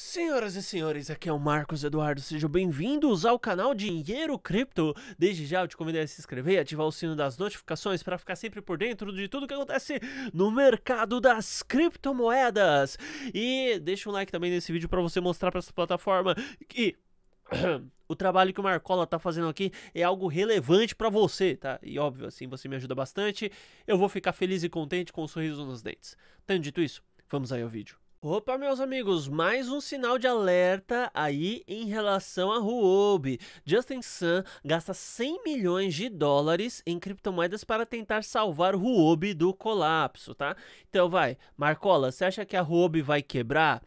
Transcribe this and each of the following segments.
Senhoras e senhores, aqui é o Marcos Eduardo, sejam bem-vindos ao canal Dinheiro Cripto. Desde já eu te convido a se inscrever e ativar o sino das notificações para ficar sempre por dentro de tudo que acontece no mercado das criptomoedas. E deixa um like também nesse vídeo para você mostrar para essa plataforma que o trabalho que o Marcola tá fazendo aqui é algo relevante para você, tá? E óbvio, assim, você me ajuda bastante, eu vou ficar feliz e contente com um sorriso nos dentes. Tendo dito isso, vamos aí ao vídeo. Opa, meus amigos, mais um sinal de alerta aí em relação a Huobi. Justin Sun gasta 100 milhões de dólares em criptomoedas para tentar salvar Huobi do colapso, tá? Então vai, Marcola, você acha que a Huobi vai quebrar?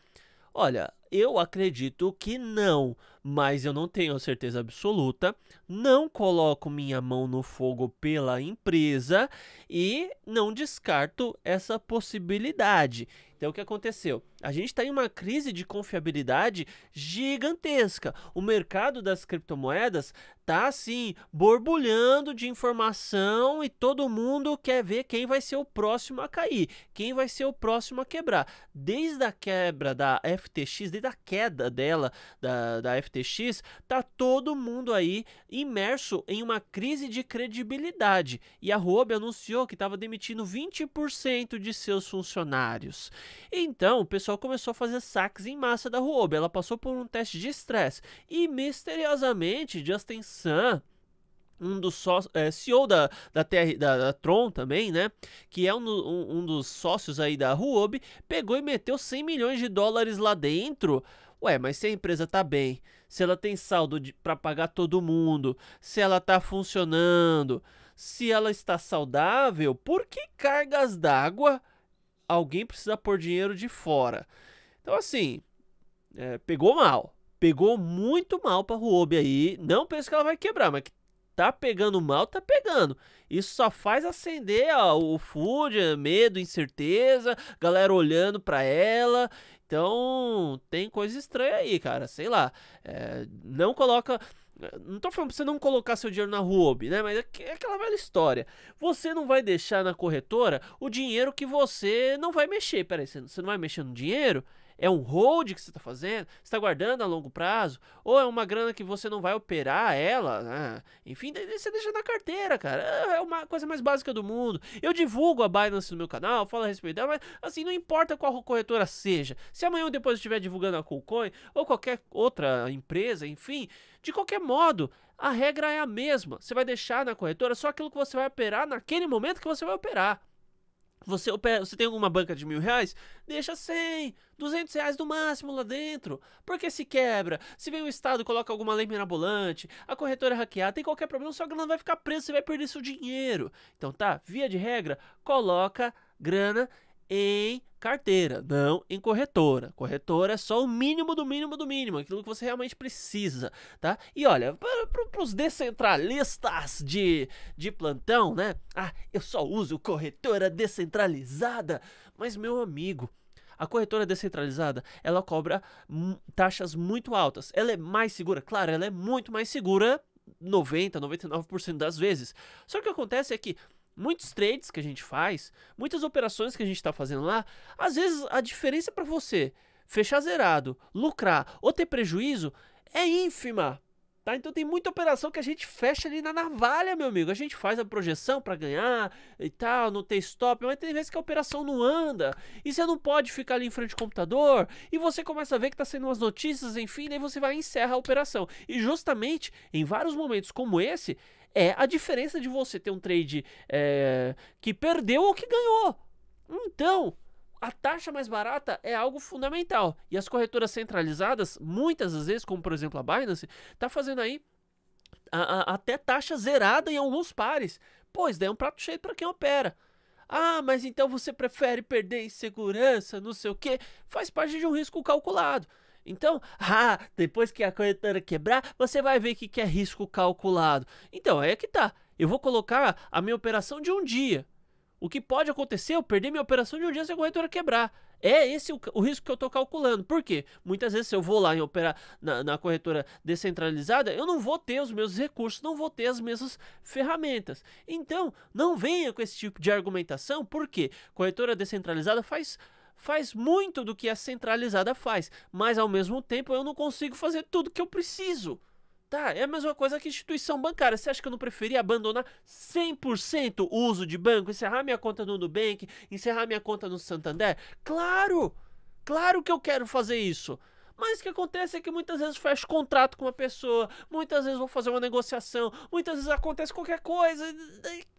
Olha, eu acredito que não, mas eu não tenho certeza absoluta. Não coloco minha mão no fogo pela empresa e não descarto essa possibilidade. Então o que aconteceu? A gente está em uma crise de confiabilidade gigantesca. O mercado das criptomoedas está assim, borbulhando de informação e todo mundo quer ver quem vai ser o próximo a cair, quem vai ser o próximo a quebrar. Desde a quebra da FTX, desde a queda dela, da, da FTX, tá todo mundo aí imerso em uma crise de credibilidade. E a Robe anunciou que estava demitindo 20% de seus funcionários. Então, o pessoal começou a fazer saques em massa da Ruob. Ela passou por um teste de estresse e, misteriosamente, Justin Sun um dos sócios, é, CEO da, da, TR, da, da, Tron também, né? Que é um, um, um dos sócios aí da Huobi, pegou e meteu 100 milhões de dólares lá dentro. Ué, mas se a empresa tá bem, se ela tem saldo para pagar todo mundo, se ela tá funcionando, se ela está saudável, por que cargas d'água alguém precisa pôr dinheiro de fora. Então, assim, é, pegou mal. Pegou muito mal pra Ruobi aí. Não penso que ela vai quebrar, mas que tá pegando mal, tá pegando. Isso só faz acender ó, o food, é, medo, incerteza, galera olhando pra ela. Então, tem coisa estranha aí, cara. Sei lá. É, não coloca. Não tô falando pra você não colocar seu dinheiro na Ruobi, né? Mas é, é aquela velha história. Você não vai deixar na corretora o dinheiro que você não vai mexer. Peraí, você não vai mexer no dinheiro? É um hold que você está fazendo? Você está guardando a longo prazo? Ou é uma grana que você não vai operar ela? Né? Enfim, você deixa na carteira, cara. É, é uma coisa mais básica do mundo. Eu divulgo a Binance no meu canal, falo a respeito dela, mas assim, não importa qual corretora seja. Se amanhã ou depois eu estiver divulgando a Coolcoin ou qualquer outra empresa, enfim, de qualquer modo, a regra é a mesma. Você vai deixar na corretora só aquilo que você vai operar naquele momento que você vai operar. Você, opera, você tem alguma banca de mil reais? Deixa 100, 200 reais no máximo lá dentro. Porque se quebra, se vem o Estado coloca alguma lei mirabolante, a corretora é hackeada, tem qualquer problema, sua grana vai ficar presa, você vai perder seu dinheiro. Então tá, via de regra, coloca grana em carteira, não em corretora. Corretora é só o mínimo do mínimo do mínimo, aquilo que você realmente precisa, tá? E olha, para os descentralistas de, de plantão, né? Ah, eu só uso corretora descentralizada. Mas meu amigo, a corretora descentralizada, ela cobra taxas muito altas. Ela é mais segura, claro, ela é muito mais segura 90, 99% das vezes. Só que o que acontece é que muitos trades que a gente faz, muitas operações que a gente está fazendo lá, às vezes a diferença é para você fechar zerado, lucrar ou ter prejuízo é ínfima. Tá? Então tem muita operação que a gente fecha ali na navalha, meu amigo. A gente faz a projeção para ganhar e tal, não tem stop, mas tem vezes que a operação não anda. E você não pode ficar ali em frente ao computador. E você começa a ver que tá sendo umas notícias, enfim, daí você vai e encerra a operação. E justamente em vários momentos como esse, é a diferença de você ter um trade é, que perdeu ou que ganhou. Então, a taxa mais barata é algo fundamental. E as corretoras centralizadas, muitas das vezes, como por exemplo a Binance, está fazendo aí a, a, até taxa zerada em alguns pares. Pois daí é um prato cheio para quem opera. Ah, mas então você prefere perder em segurança, não sei o que. Faz parte de um risco calculado. Então, ah, depois que a corretora quebrar, você vai ver que, que é risco calculado. Então, aí é que tá. Eu vou colocar a minha operação de um dia. O que pode acontecer é eu perder minha operação de urgência e a corretora quebrar. É esse o, o risco que eu estou calculando. Por quê? Muitas vezes, se eu vou lá em operar na, na, corretora descentralizada, eu não vou ter os meus recursos, não vou ter as mesmas ferramentas. Então, não venha com esse tipo de argumentação, porque corretora descentralizada faz. Faz muito do que a centralizada faz, mas ao mesmo tempo eu não consigo fazer tudo que eu preciso. Tá, é a mesma coisa que instituição bancária. Você acha que eu não preferia abandonar 100% o uso de banco? Encerrar minha conta no Nubank, encerrar minha conta no Santander? Claro! Claro que eu quero fazer isso. Mas o que acontece é que muitas vezes fecho contrato com uma pessoa, muitas vezes vou fazer uma negociação, muitas vezes acontece qualquer coisa.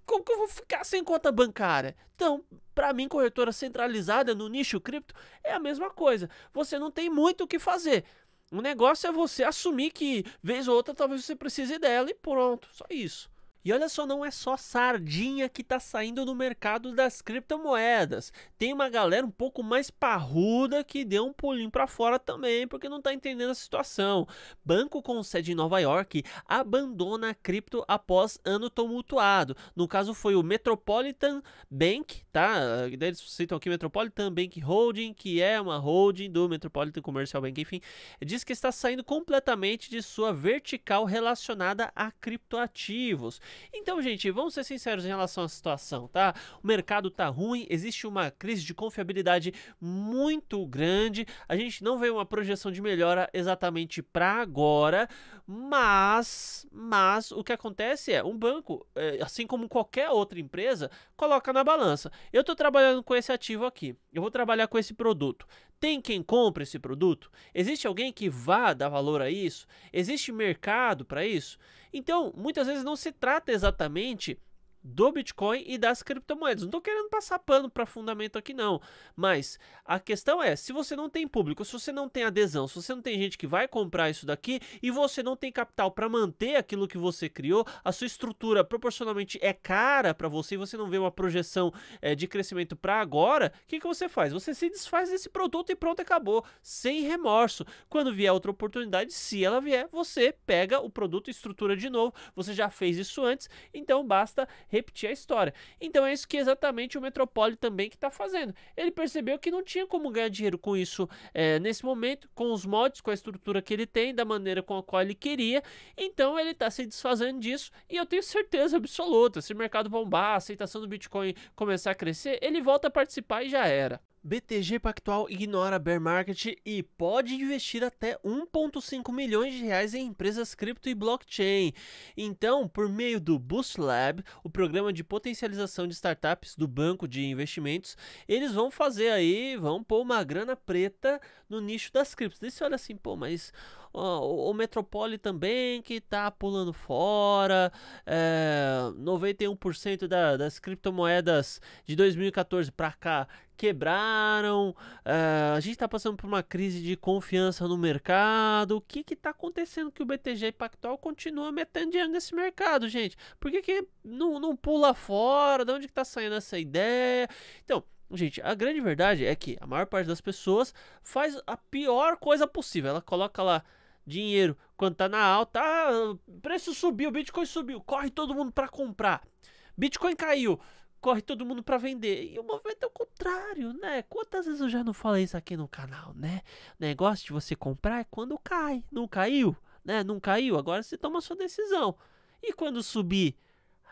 Como que eu vou ficar sem conta bancária? Então, para mim, corretora centralizada no nicho cripto é a mesma coisa. Você não tem muito o que fazer. O negócio é você assumir que, vez ou outra, talvez você precise dela e pronto. Só isso. E olha só, não é só sardinha que está saindo no mercado das criptomoedas. Tem uma galera um pouco mais parruda que deu um pulinho para fora também, porque não está entendendo a situação. Banco com sede em Nova York abandona a cripto após ano tumultuado. No caso foi o Metropolitan Bank, tá? Eles citam aqui Metropolitan Bank Holding, que é uma holding do Metropolitan Commercial Bank, enfim. Diz que está saindo completamente de sua vertical relacionada a criptoativos. Então, gente, vamos ser sinceros em relação à situação, tá? O mercado tá ruim, existe uma crise de confiabilidade muito grande. A gente não vê uma projeção de melhora exatamente para agora, mas, mas o que acontece é um banco, é, assim como qualquer outra empresa, coloca na balança. Eu estou trabalhando com esse ativo aqui, eu vou trabalhar com esse produto. Tem quem compre esse produto? Existe alguém que vá dar valor a isso? Existe mercado para isso? Então, muitas vezes não se trata exatamente do Bitcoin e das criptomoedas. Não estou querendo passar pano para fundamento aqui não, mas a questão é, se você não tem público, se você não tem adesão, se você não tem gente que vai comprar isso daqui e você não tem capital para manter aquilo que você criou, a sua estrutura proporcionalmente é cara para você e você não vê uma projeção é, de crescimento para agora, o que, que você faz? Você se desfaz desse produto e pronto, acabou, sem remorso. Quando vier outra oportunidade, se ela vier, você pega o produto e estrutura de novo, você já fez isso antes, então basta repetir a história. Então é isso que exatamente o Metropole também que está fazendo. Ele percebeu que não tinha como ganhar dinheiro com isso é, nesse momento, com os mods, com a estrutura que ele tem, da maneira com a qual ele queria. Então ele está se desfazendo disso e eu tenho certeza absoluta, se o mercado bombar, a aceitação do Bitcoin começar a crescer, ele volta a participar e já era. BTG Pactual ignora bear market e pode investir até 1.5 milhões de reais em empresas cripto e blockchain. Então, por meio do Boost Lab, o programa de potencialização de startups do Banco de Investimentos, eles vão fazer aí, vão pôr uma grana preta no nicho das criptos. Daí você olha assim, pô, mas ó, o, Metropole também que tá pulando fora, é, 91% da, das criptomoedas de 2014 para cá quebraram, uh, a gente está passando por uma crise de confiança no mercado. O que está acontecendo que o BTG Pactual continua metendo dinheiro nesse mercado, gente? Por que, que não, não pula fora? De onde está saindo essa ideia? Então, Gente, a grande verdade é que a maior parte das pessoas faz a pior coisa possível. Ela coloca lá dinheiro quando tá na alta, ah, preço subiu, Bitcoin subiu, corre todo mundo para comprar. Bitcoin caiu, corre todo mundo para vender. E o movimento é o contrário, né? Quantas vezes eu já não falei isso aqui no canal, né? O negócio de você comprar é quando cai. Não caiu, né? Não caiu, agora você toma sua decisão. E quando subir,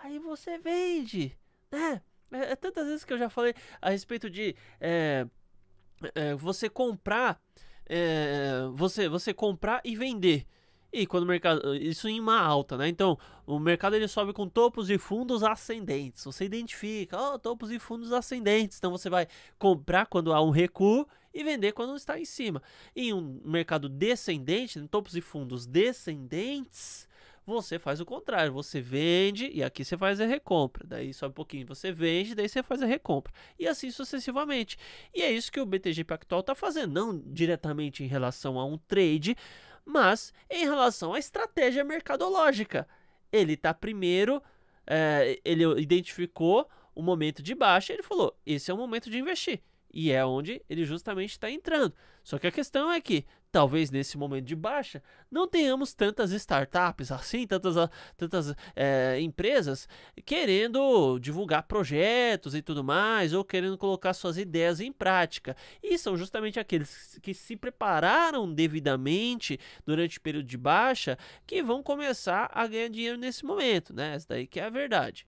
aí você vende, né? É, é tantas vezes que eu já falei a respeito de é, é, você comprar, é, você, você comprar e vender. E quando o mercado, isso em uma alta, né? Então, o mercado ele sobe com topos e fundos ascendentes. Você identifica, ó, oh, topos e fundos ascendentes. Então você vai comprar quando há um recuo e vender quando está em cima. Em um mercado descendente, topos e fundos descendentes, você faz o contrário, você vende e aqui você faz a recompra. Daí sobe um pouquinho, você vende, daí você faz a recompra. E assim sucessivamente. E é isso que o BTG Pactual está fazendo, não diretamente em relação a um trade, mas em relação à estratégia mercadológica, ele está primeiro, é, ele identificou o momento de baixa, ele falou: esse é o momento de investir. E é onde ele justamente está entrando. Só que a questão é que, talvez nesse momento de baixa, não tenhamos tantas startups assim, tantas, ah, tantas é, empresas querendo divulgar projetos e tudo mais, ou querendo colocar suas ideias em prática. E são justamente aqueles que se prepararam devidamente durante o período de baixa que vão começar a ganhar dinheiro nesse momento, né? Essa daí que é a verdade.